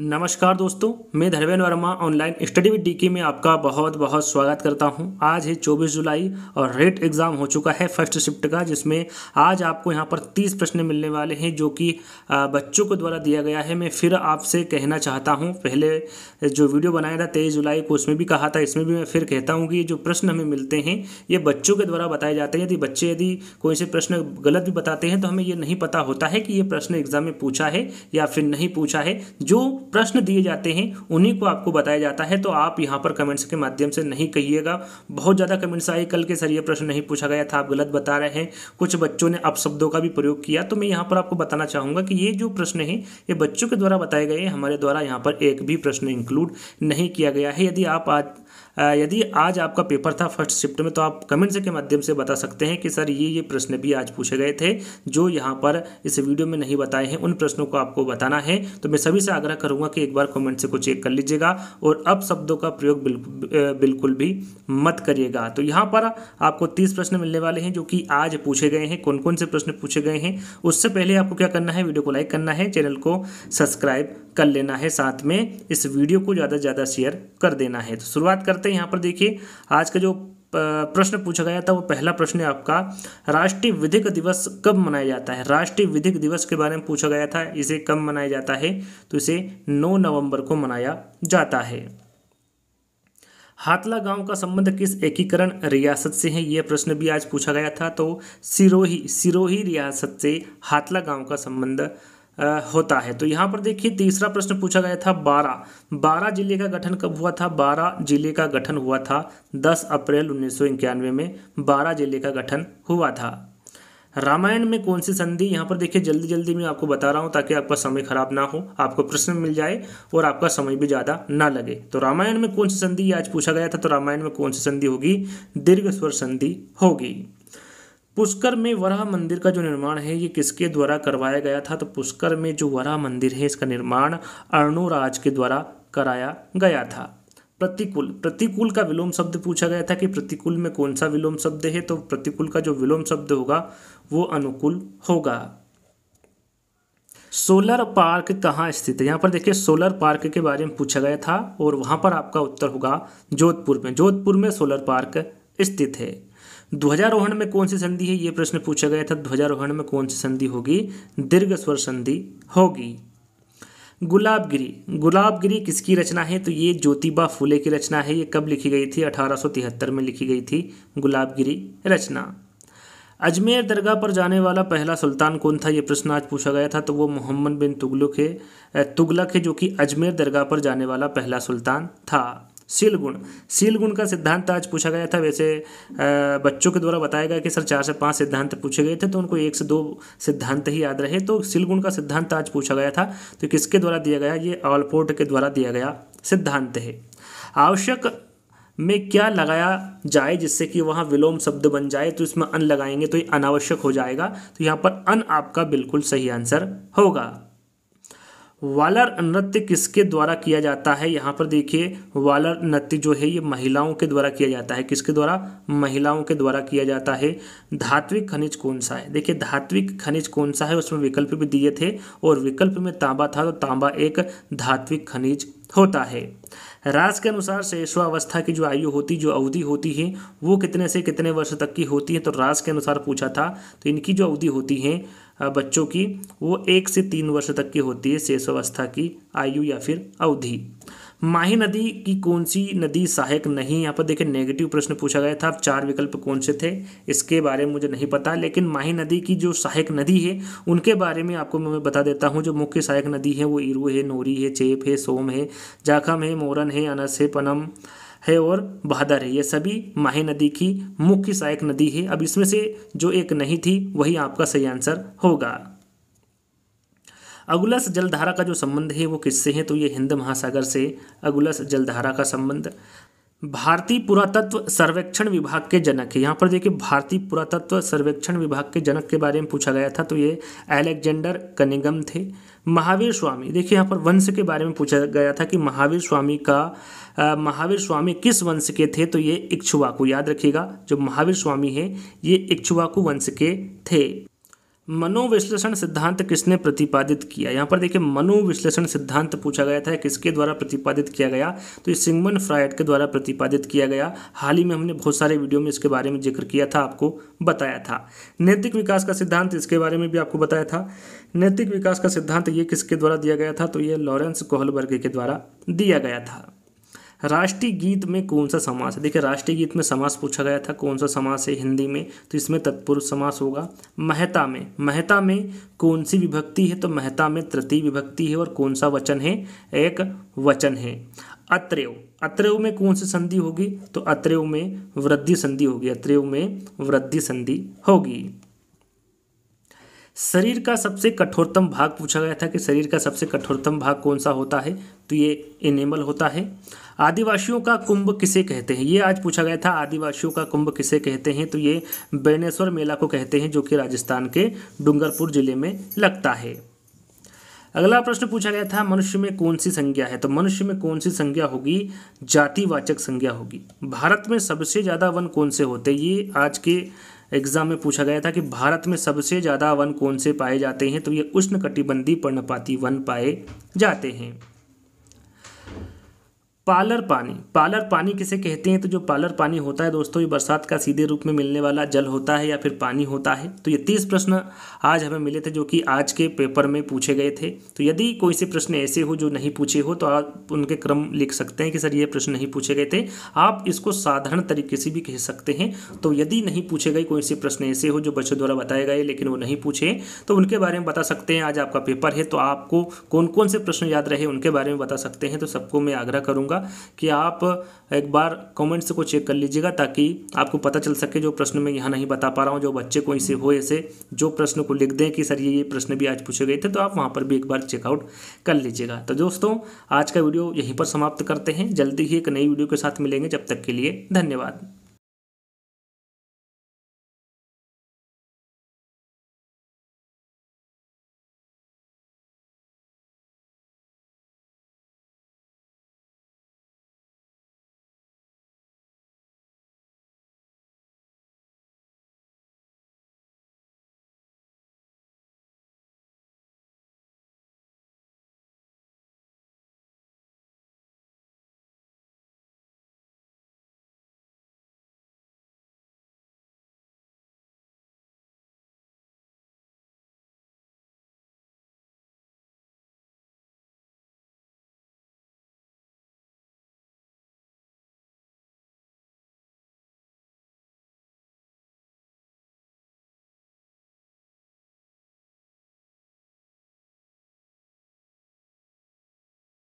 नमस्कार दोस्तों मैं Dharmendra Varma online study with DK में आपका बहुत बहुत स्वागत करता हूं आज है 24 जुलाई और रेट एग्ज़ाम हो चुका है फर्स्ट शिफ्ट का जिसमें आज आपको यहां पर 30 प्रश्न मिलने वाले हैं जो कि बच्चों के द्वारा दिया गया है मैं फिर आपसे कहना चाहता हूं पहले जो वीडियो बनाया था तेईस जुलाई को उसमें भी कहा था इसमें भी मैं फिर कहता हूँ कि जो प्रश्न हमें मिलते हैं ये बच्चों के द्वारा बताए जाते हैं यदि बच्चे यदि कोई से प्रश्न गलत भी बताते हैं तो हमें ये नहीं पता होता है कि ये प्रश्न एग्ज़ाम में पूछा है या फिर नहीं पूछा है जो प्रश्न दिए जाते हैं उन्हीं को आपको बताया जाता है तो आप यहाँ पर कमेंट्स के माध्यम से नहीं कहिएगा बहुत ज़्यादा कमेंट्स आए कल के सर ये प्रश्न नहीं पूछा गया था आप गलत बता रहे हैं कुछ बच्चों ने अपशब्दों का भी प्रयोग किया तो मैं यहाँ पर आपको बताना चाहूँगा कि ये जो प्रश्न है ये बच्चों के द्वारा बताए गए हमारे द्वारा यहाँ पर एक भी प्रश्न इंक्लूड नहीं किया गया है यदि आप आज यदि आज आपका पेपर था फर्स्ट शिफ्ट में तो आप कमेंट्स के माध्यम से बता सकते हैं कि सर ये ये प्रश्न भी आज पूछे गए थे जो यहाँ पर इस वीडियो में नहीं बताए हैं उन प्रश्नों को आपको बताना है तो मैं सभी से आग्रह करूँगा कि एक बार कमेंट से को चेक कर लीजिएगा और अब शब्दों का प्रयोग बिल्कुल भी मत करिएगा तो यहाँ पर आपको तीस प्रश्न मिलने वाले हैं जो कि आज पूछे गए हैं कौन कौन से प्रश्न पूछे गए हैं उससे पहले आपको क्या करना है वीडियो को लाइक करना है चैनल को सब्सक्राइब कर लेना है साथ में इस वीडियो को ज़्यादा से ज़्यादा शेयर कर देना है तो शुरुआत करते हैं यहाँ पर देखिए आज का जो प्रश्न पूछा गया था वो पहला प्रश्न है आपका राष्ट्रीय विधिक दिवस कब मनाया जाता है राष्ट्रीय विधिक दिवस के बारे में पूछा गया था इसे कब मनाया जाता है तो इसे 9 नवंबर को मनाया जाता है हाथला गांव का संबंध किस एकीकरण रियासत से है यह प्रश्न भी आज पूछा गया था तो सिरोही सिरोही रियासत से हाथला गांव का संबंध होता है तो यहाँ पर देखिए तीसरा प्रश्न पूछा गया था बारह बारह जिले का गठन कब हुआ था बारह जिले का गठन हुआ था दस अप्रैल उन्नीस में बारह जिले का गठन हुआ था रामायण में कौन सी संधि यहाँ पर देखिए जल्दी जल्दी मैं आपको बता रहा हूँ ताकि आपका समय खराब ना हो आपको प्रश्न मिल जाए और आपका समय भी ज़्यादा ना लगे तो रामायण में कौन सी संधि आज पूछा गया था तो रामायण में कौन सी संधि होगी दीर्घ स्वर संधि होगी पुष्कर में वराह मंदिर का जो निर्माण है ये किसके द्वारा करवाया गया था तो पुष्कर में जो वराह मंदिर है इसका निर्माण अर्णोराज के द्वारा कराया गया था प्रतिकूल प्रतिकूल का विलोम शब्द पूछा गया था कि प्रतिकूल में कौन सा विलोम शब्द है तो प्रतिकूल का जो विलोम शब्द होगा वो अनुकूल होगा सोलर पार्क कहाँ स्थित है यहाँ पर देखिए सोलर पार्क के बारे में पूछा गया था और वहाँ पर आपका उत्तर होगा जोधपुर में जोधपुर में सोलर पार्क स्थित है ध्वजारोहण में कौन सी संधि है ये प्रश्न पूछा गया था ध्वजारोहण में कौन सी संधि होगी दीर्घ स्वर संधि होगी गुलाबगिरी गुलाबगिरी किसकी रचना है तो ये ज्योतिबा फूले की रचना है ये कब लिखी गई थी 1873 में लिखी गई थी गुलाबगिरी रचना अजमेर दरगाह पर जाने वाला पहला सुल्तान कौन था ये प्रश्न आज पूछा गया था तो वो मोहम्मद बिन तुगलुक है तुगलक है जो कि अजमेर दरगाह पर जाने वाला पहला सुल्तान था सील गुण सील गुण का सिद्धांत आज पूछा गया था वैसे बच्चों के द्वारा बताया गया कि सर चार से पांच सिद्धांत पूछे गए थे तो उनको एक से दो सिद्धांत ही याद रहे तो सील गुण का सिद्धांत आज पूछा गया था तो किसके द्वारा दिया गया ये ऑलपोर्ट के द्वारा दिया गया सिद्धांत है आवश्यक में क्या लगाया जाए जिससे कि वहाँ विलोम शब्द बन जाए तो इसमें अन लगाएंगे तो ये अनावश्यक हो जाएगा तो यहाँ पर अन आपका बिल्कुल सही आंसर होगा वालर नृत्य किसके द्वारा किया जाता है यहाँ पर देखिए वालर नृत्य जो है ये महिलाओं के द्वारा किया जाता है किसके द्वारा महिलाओं के द्वारा किया जाता है धात्विक खनिज कौन सा है देखिए धात्विक खनिज कौन सा है उसमें विकल्प भी दिए थे और विकल्प में तांबा था तो तांबा एक धात्विक खनिज होता है राज के अनुसार शेषवावस्था की जो आयु होती जो अवधि होती है वो कितने से कितने वर्ष तक की होती है तो राज के अनुसार पूछा था तो इनकी जो अवधि होती है बच्चों की वो एक से तीन वर्ष तक की होती है शेषवावस्था की आयु या फिर अवधि माही नदी की कौन सी नदी सहायक नहीं यहाँ पर देखिए नेगेटिव प्रश्न पूछा गया था चार विकल्प कौन से थे इसके बारे में मुझे नहीं पता लेकिन माही नदी की जो सहायक नदी है उनके बारे में आपको मैं बता देता हूँ जो मुख्य सहायक नदी है वो ईरू है नोरी है चेप है सोम है जाखम है मोरन है अनस है पनम है और बहादर है ये सभी माही नदी की मुख्य सहायक नदी है अब इसमें से जो एक नहीं थी वही आपका सही आंसर होगा अगुलस जलधारा का जो संबंध है वो किससे है तो ये हिंद महासागर से अगुलस जलधारा का संबंध भारतीय पुरातत्व सर्वेक्षण विभाग के जनक है यहाँ पर देखिए भारतीय पुरातत्व सर्वेक्षण विभाग के जनक के बारे में पूछा गया था तो ये एलेक्जेंडर कनिगम थे महावीर स्वामी देखिए यहाँ पर वंश के बारे में पूछा गया था कि महावीर स्वामी का महावीर स्वामी किस वंश के थे तो ये इक्ष्वाकु याद रखिएगा जो महावीर स्वामी है ये इक्ष्वाकु वंश के थे मनोविश्लेषण सिद्धांत किसने प्रतिपादित किया यहाँ पर देखिए मनोविश्लेषण सिद्धांत पूछा गया था किसके द्वारा प्रतिपादित किया गया तो ये सिंगमन फ्रायड के द्वारा प्रतिपादित किया गया हाल ही में हमने बहुत सारे वीडियो में इसके बारे में जिक्र किया था आपको बताया था नैतिक विकास का सिद्धांत इसके बारे में भी आपको बताया था नैतिक विकास का सिद्धांत ये किसके द्वारा दिया गया था तो ये लॉरेंस कोहलबर्ग के द्वारा दिया गया था राष्ट्रीय गीत में कौन सा समास है देखिए राष्ट्रीय गीत में समास पूछा गया था कौन सा समास है हिंदी में तो इसमें तत्पुरुष समास होगा महता में महता में कौन सी विभक्ति है तो महता में तृतीय विभक्ति है और कौन सा वचन है एक वचन है अत्रेव अत्रेव में कौन सी संधि होगी तो अत्रेव में वृद्धि संधि होगी अत्रेव में वृद्धि संधि होगी शरीर का सबसे कठोरतम भाग पूछा गया था कि शरीर का सबसे कठोरतम भाग कौन सा होता है तो ये इनेबल होता है आदिवासियों का कुंभ किसे कहते हैं ये आज पूछा गया था आदिवासियों का कुंभ किसे कहते हैं तो ये बेनेश्वर मेला को कहते हैं जो कि राजस्थान के डूंगरपुर जिले में लगता है अगला प्रश्न पूछा गया था मनुष्य में कौन सी संज्ञा है तो मनुष्य में कौन सी संज्ञा होगी जातिवाचक संज्ञा होगी भारत में सबसे ज़्यादा वन कौन से होते ये आज के एग्जाम में पूछा गया था कि भारत में सबसे ज़्यादा वन कौन से पाए जाते हैं तो ये उष्ण कटिबंधी पर्णपाती वन पाए जाते हैं पालर पानी पालर पानी किसे कहते हैं तो जो पालर पानी होता है दोस्तों ये बरसात का सीधे रूप में मिलने वाला जल होता है या फिर पानी होता है तो ये तीस प्रश्न आज हमें मिले थे जो कि आज के पेपर में पूछे गए थे तो यदि कोई से प्रश्न ऐसे हो जो नहीं पूछे हो तो आप उनके क्रम लिख सकते हैं कि सर ये प्रश्न नहीं पूछे गए थे आप इसको साधारण तरीके से भी कह सकते हैं तो यदि नहीं पूछे गए कोई से प्रश्न ऐसे हो जो बच्चों द्वारा बताए गए लेकिन वो नहीं पूछे तो उनके बारे में बता सकते हैं आज आपका पेपर है तो आपको कौन कौन से प्रश्न याद रहे उनके बारे में बता सकते हैं तो सबको मैं आग्रह करूँगा होगा कि आप एक बार कमेंट्स को चेक कर लीजिएगा ताकि आपको पता चल सके जो प्रश्न मैं यहाँ नहीं बता पा रहा हूँ जो बच्चे को इसे हो ऐसे जो प्रश्न को लिख दें कि सर ये ये प्रश्न भी आज पूछे गए थे तो आप वहाँ पर भी एक बार चेकआउट कर लीजिएगा तो दोस्तों आज का वीडियो यहीं पर समाप्त करते हैं जल्दी ही एक नई वीडियो के साथ मिलेंगे जब तक के लिए धन्यवाद